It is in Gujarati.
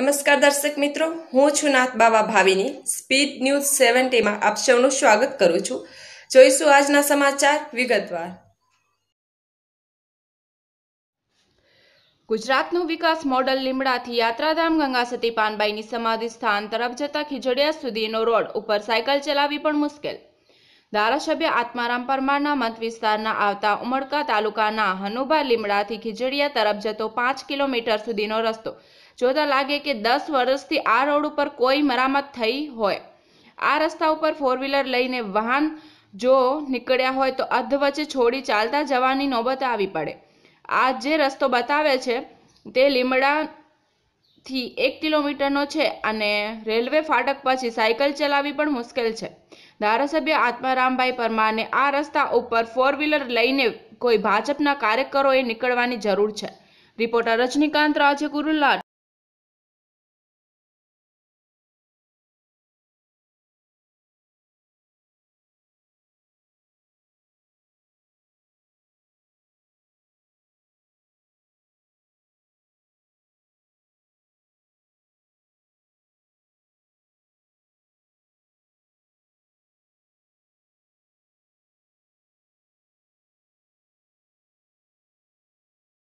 નમસ્કાર દર્શક મિત્રો હું છું નાથ બાવા ભાવિની સ્પીડ ન્યૂઝ સેવન્ટીમાં આપ સૌનું સ્વાગત કરું છું જોઈશું આજના સમાચાર વિગતવાર ગુજરાતનો વિકાસ મોડલ લીમડાથી યાત્રાધામ ગંગા સતી પાનબાઈની સમાધિ સ્થાન તરફ જતા ખીજડીયા સુધીનો રોડ ઉપર સાયકલ ચલાવી પણ મુશ્કેલ ધારાસભ્ય આત્મારામ પરમારના મત વિસ્તારના આવતા ઉમરકા તાલુકાના હનુભા લીમડાથી ખીજડીયા તરફ જતો પાંચ કિલોમીટર સુધીનો રસ્તો જોતા લાગે કે દસ વર્ષથી આ રોડ ઉપર કોઈ મરામત થઈ હોય આ રસ્તા ઉપર ફોર વ્હીલર લઈને વાહન જો નીકળ્યા હોય તો અધ વચ્ચે છોડી ચાલતા જવાની નોબત આવી પડે આ જે રસ્તો બતાવે છે તે લીમડા થી એક કિલોમીટરનો છે અને રેલવે ફાટક પછી સાયકલ ચલાવવી પણ મુશ્કેલ છે ધારાસભ્ય આત્મારામભાઈ પરમારને આ રસ્તા ઉપર ફોર વ્હીલર લઈને કોઈ ભાજપના કાર્યકરોએ નીકળવાની જરૂર છે રિપોર્ટર રજનીકાંત ગુરુલાલ